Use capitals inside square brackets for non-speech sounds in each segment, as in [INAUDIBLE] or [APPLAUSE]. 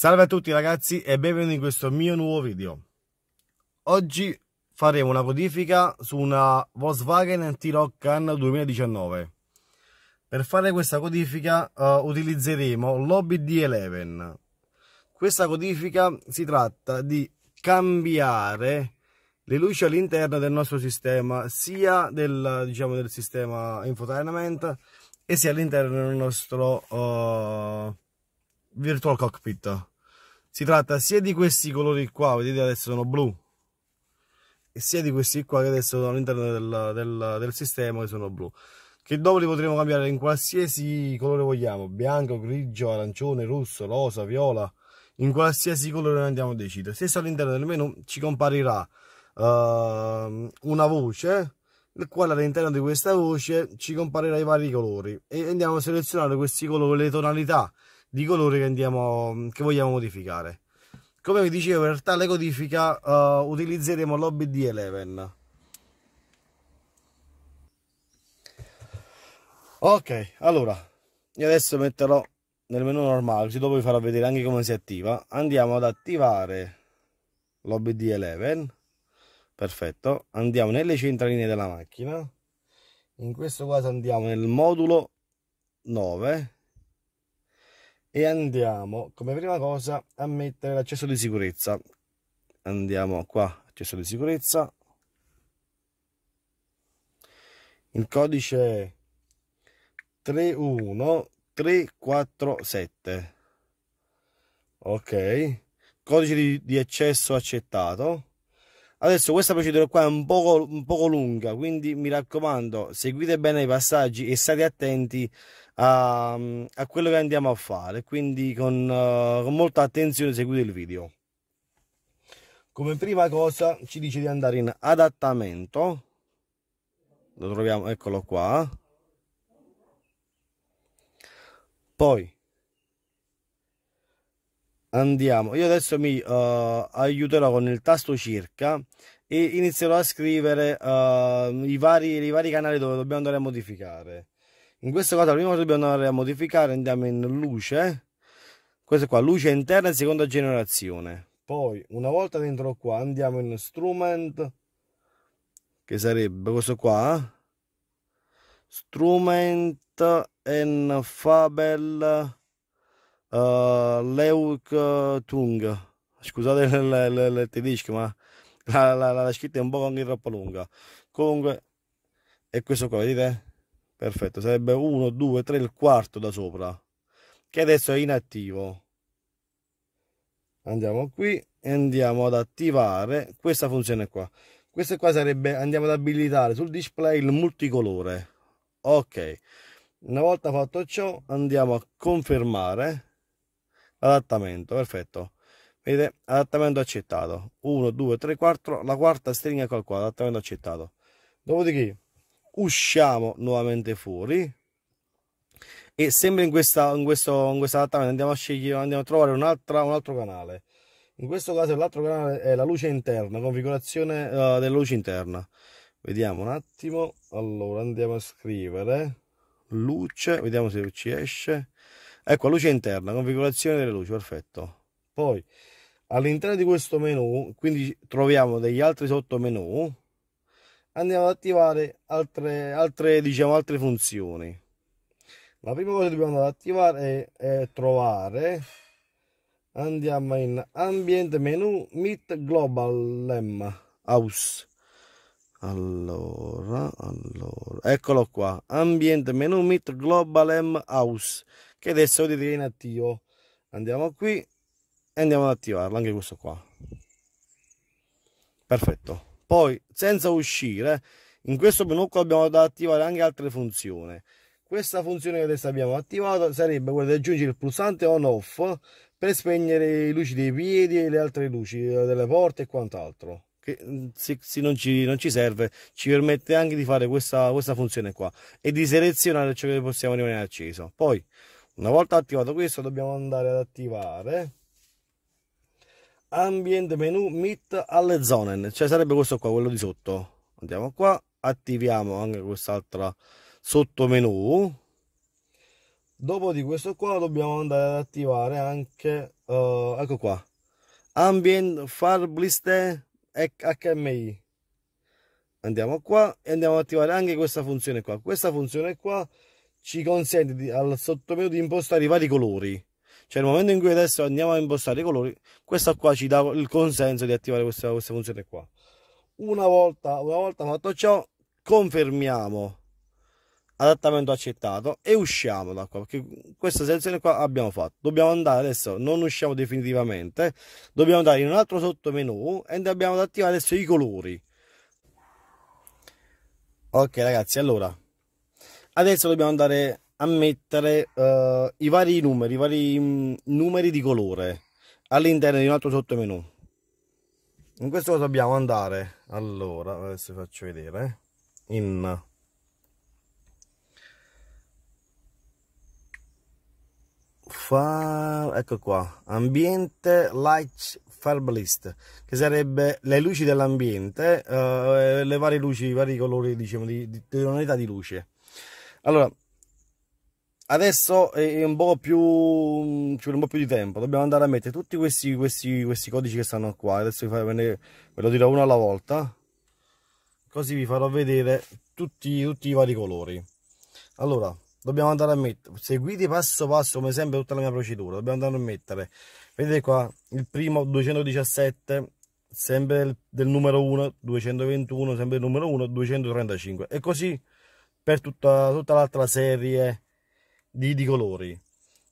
Salve a tutti ragazzi e benvenuti in questo mio nuovo video. Oggi faremo una codifica su una Volkswagen t rock Can 2019. Per fare questa codifica uh, utilizzeremo l'OBD11. Questa codifica si tratta di cambiare le luci all'interno del nostro sistema, sia del, diciamo, del sistema infotainment e sia all'interno del nostro... Uh, virtual cockpit si tratta sia di questi colori qua vedete adesso sono blu e sia di questi qua che adesso sono all'interno del, del, del sistema che sono blu che dopo li potremo cambiare in qualsiasi colore vogliamo bianco, grigio, arancione, rosso, rosa, viola in qualsiasi colore noi andiamo a decidere stesso all'interno del menu ci comparirà uh, una voce nel quale all'interno di questa voce ci comparirà i vari colori e andiamo a selezionare questi colori, le tonalità di colore che, andiamo, che vogliamo modificare. Come vi dicevo, per tale codifica uh, eh, utilizzeremo l'OBD11. Ok, allora, io adesso metterò nel menu normale, così dopo vi farò vedere anche come si attiva. Andiamo ad attivare l'OBD11. Perfetto, andiamo nelle centraline della macchina. In questo caso andiamo nel modulo 9 e andiamo come prima cosa a mettere l'accesso di sicurezza andiamo qua accesso di sicurezza il codice 31347 ok codice di, di, accesso accettato adesso questa procedura qua è un poco, un poco lunga quindi mi raccomando seguite bene i passaggi e state attenti a, ehm, a quello che andiamo a fare, quindi con, uh, con molta attenzione seguite il video. Come prima cosa ci dice di andare in adattamento, lo troviamo, eccolo qua. Poi andiamo, io adesso mi uh, aiuterò con il tasto circa e inizierò a scrivere uh, i, vari, i vari canali dove dobbiamo andare a modificare in questo caso prima dobbiamo andare a modificare andiamo in luce eh. questa qua luce interna seconda generazione poi una volta dentro qua andiamo in strument che sarebbe questo qua eh. strument en fabel uh, leuk tung scusate il tedesco ma la, la, la, la scritta è un po' anche troppo lunga comunque è questo qua vedete perfetto sarebbe 1 2 3 il quarto da sopra che adesso è inattivo andiamo qui e andiamo ad attivare questa funzione qua questa qua sarebbe andiamo ad abilitare sul display il multicolore ok una volta fatto ciò andiamo a confermare l'adattamento perfetto vedete adattamento accettato 1 2 3 4 la quarta stringa qua qua adattamento accettato dopodiché usciamo nuovamente fuori e sempre in, questa, in questo, in questo adattamento andiamo a scegliere, andiamo a trovare un altro canale. In questo caso l'altro canale è la luce interna, configurazione uh, della luce interna. Vediamo un attimo, allora andiamo a scrivere luce, vediamo se ci esce. Ecco, luce interna, configurazione delle luci, perfetto. Poi all'interno di questo menu, quindi troviamo degli altri sotto menu andiamo ad attivare altre, altre, diciamo, altre funzioni. La prima cosa che dobbiamo attivare è, è trovare, andiamo in ambient menu, meet global lem house. Allora, allora, eccolo qua, ambient menu meet global m house, che adesso vedete è inattivo. Andiamo qui e andiamo ad attivarlo, anche questo qua. Perfetto. Poi, senza uscire, in questo pinucco abbiamo da attivare anche altre funzioni. Questa funzione che adesso abbiamo attivato sarebbe quella di aggiungere il pulsante on off per spegnere le luci dei piedi e le altre luci eh, delle porte e quant'altro. Che mm, se, se non, ci, non, ci, serve, ci permette anche di fare questa, questa funzione qua e di selezionare ciò che possiamo rimanere acceso. Poi, una volta attivato questo, dobbiamo andare ad attivare ambient menu meet alle zone cioè sarebbe questo qua quello di sotto andiamo qua attiviamo anche quest'altra sottomenu dopo di questo qua dobbiamo andare ad attivare anche uh, ecco qua ambient farbliste hmi andiamo qua e andiamo ad attivare anche questa funzione qua questa funzione qua ci consente di, al sottomenu di impostare i vari colori cioè, nel momento in cui adesso andiamo a impostare i colori, questa qua ci dà il consenso di attivare questa, questa funzione qua. Una volta, una volta fatto ciò, confermiamo adattamento accettato e usciamo da qua perché questa selezione qua abbiamo fatto dobbiamo andare adesso non usciamo definitivamente dobbiamo andare in un altro sottomenu e dobbiamo ad attivare adesso i colori ok ragazzi allora adesso dobbiamo andare a mettere uh, i vari numeri, i vari mm, numeri di colore all'interno di un altro sottomenu. In questo caso dobbiamo andare, allora, adesso vi faccio vedere, eh. in... Fa... ecco qua, ambiente light Farb List, che sarebbe le luci dell'ambiente, eh, le varie luci, i vari colori, diciamo, di, di tonalità di luce. Allora, adesso è un po' più mm, ci vuole un po' più di tempo dobbiamo andare a mettere tutti questi, questi, questi codici che stanno qua adesso vi farò, ve lo dirò uno alla volta così vi farò vedere tutti, tutti i vari colori allora dobbiamo andare a mettere seguite passo passo come sempre tutta la mia procedura dobbiamo andare a mettere vedete qua il primo 217 sempre del, numero 1 221 sempre del numero 1 235 e così per tutta, tutta l'altra serie di, di colori.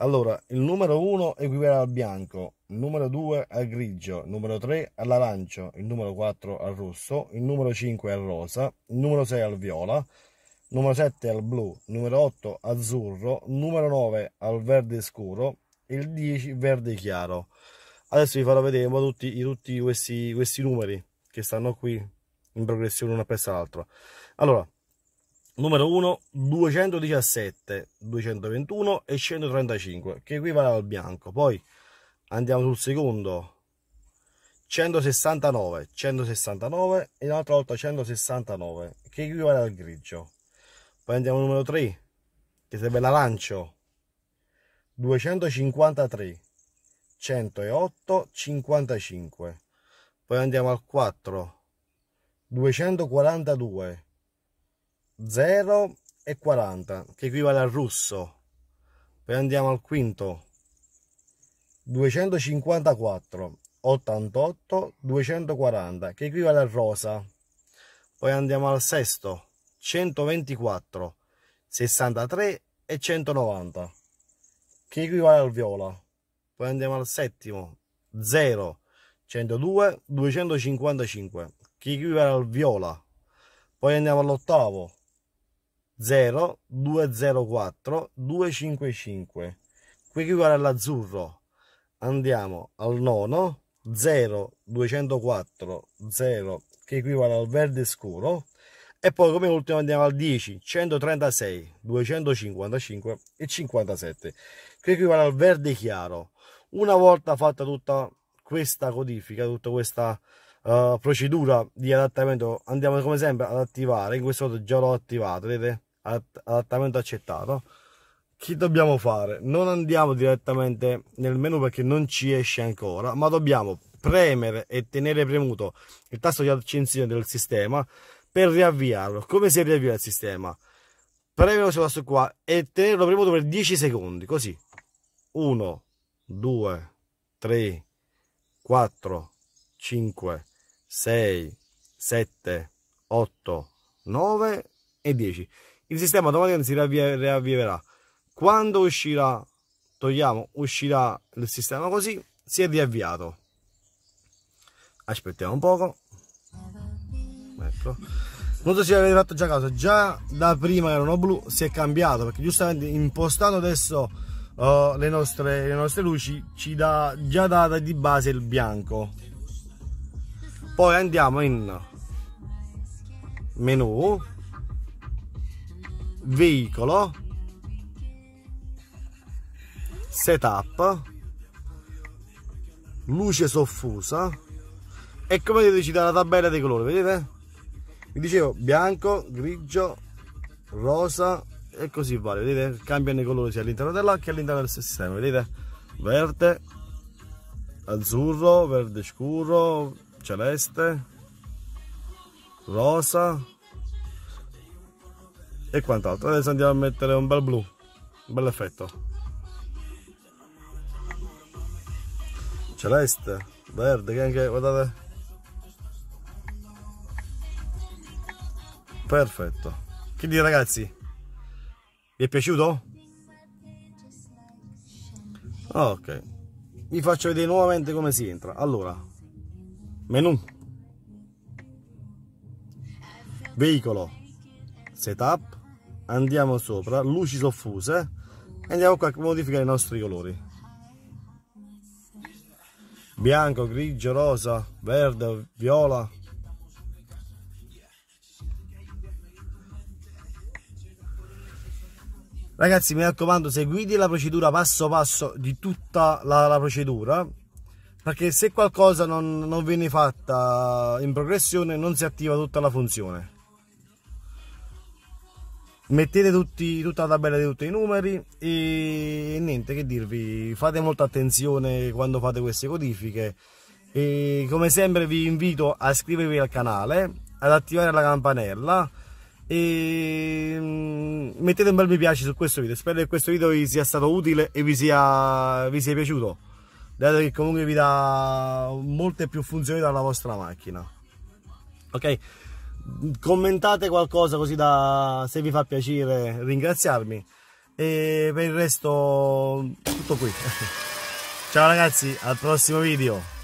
Allora, il numero 1 equivale al bianco, il numero 2 al grigio, il numero 3 all'arancio, il numero 4 al rosso, il numero 5 al rosa, il numero 6 al viola, il numero 7 al blu, il numero 8 azzurro, il numero 9 al verde scuro e il 10 verde chiaro. Adesso vi farò vedere tutti, tutti questi, questi numeri che stanno qui in progressione uno appresso l'altro. Allora, numero 1 217 221 e 135 che equivale al bianco poi andiamo sul secondo 169 169 e un'altra volta 169 che equivale al grigio poi andiamo al numero 3 che sarebbe la lancio 253 108 55 poi andiamo al 4 242 0 e 40 che equivale al russo poi andiamo al quinto 254 88 240 che equivale al rosa poi andiamo al sesto 124 63 e 190 che equivale al viola poi andiamo al settimo 0 102 255 che equivale al viola poi andiamo all'ottavo 0 204 255 qui equivale all'azzurro andiamo al nono 0 204 0 che equivale al verde scuro e poi come ultimo andiamo al 10 136 255 e 57 che equivale al verde chiaro una volta fatta tutta questa codifica tutta questa uh, procedura di adattamento andiamo come sempre ad attivare in questo modo già l'ho attivato vedete adattamento accettato che dobbiamo fare? Non andiamo direttamente nel menu perché non ci esce ancora, ma dobbiamo premere e tenere premuto il tasto di accensione del sistema per riavviarlo. Come si riavvia il sistema? Premere questo tasto qua e tenerlo premuto per 10 secondi, così. 1, 2, 3, 4, 5, 6, 7, 8, 9 e 10 il sistema domani si riavviverà. Quando uscirà, togliamo, uscirà il sistema così, si è riavviato. Aspettiamo un poco. Ecco. Non so se avete fatto già caso, già da prima erano blu si è cambiato perché giustamente impostando adesso uh, le, nostre, le, nostre, luci ci dà già data di base il bianco. Poi andiamo in menu veicolo setup luce soffusa e come vedete ci dà la tabella dei colori vedete vi dicevo bianco grigio rosa e così vale vedete cambiano i colori sia all'interno dell'acqua che all'interno del sistema vedete verde azzurro verde scuro celeste rosa e quant'altro adesso andiamo a mettere un bel blu un bel effetto celeste verde che anche guardate perfetto che dire ragazzi vi è piaciuto? ok vi faccio vedere nuovamente come si entra allora menu veicolo setup andiamo sopra luci soffuse e andiamo qua a modificare i nostri colori bianco grigio rosa verde viola ragazzi mi raccomando seguite la procedura passo passo di tutta la, la procedura perché se qualcosa non, non viene fatta in progressione non si attiva tutta la funzione mettete tutti, tutta la tabella di tutti i numeri e niente che dirvi fate molta attenzione quando fate queste codifiche e come sempre vi invito a iscrivervi al canale ad attivare la campanella e mm, mettete un bel mi piace su questo video spero che questo video vi sia stato utile e vi sia, vi sia piaciuto dato che comunque vi dà molte più funzioni dalla vostra macchina ok commentate qualcosa così da se vi fa piacere ringraziarmi e per il resto tutto qui [LAUGHS] ciao ragazzi al prossimo video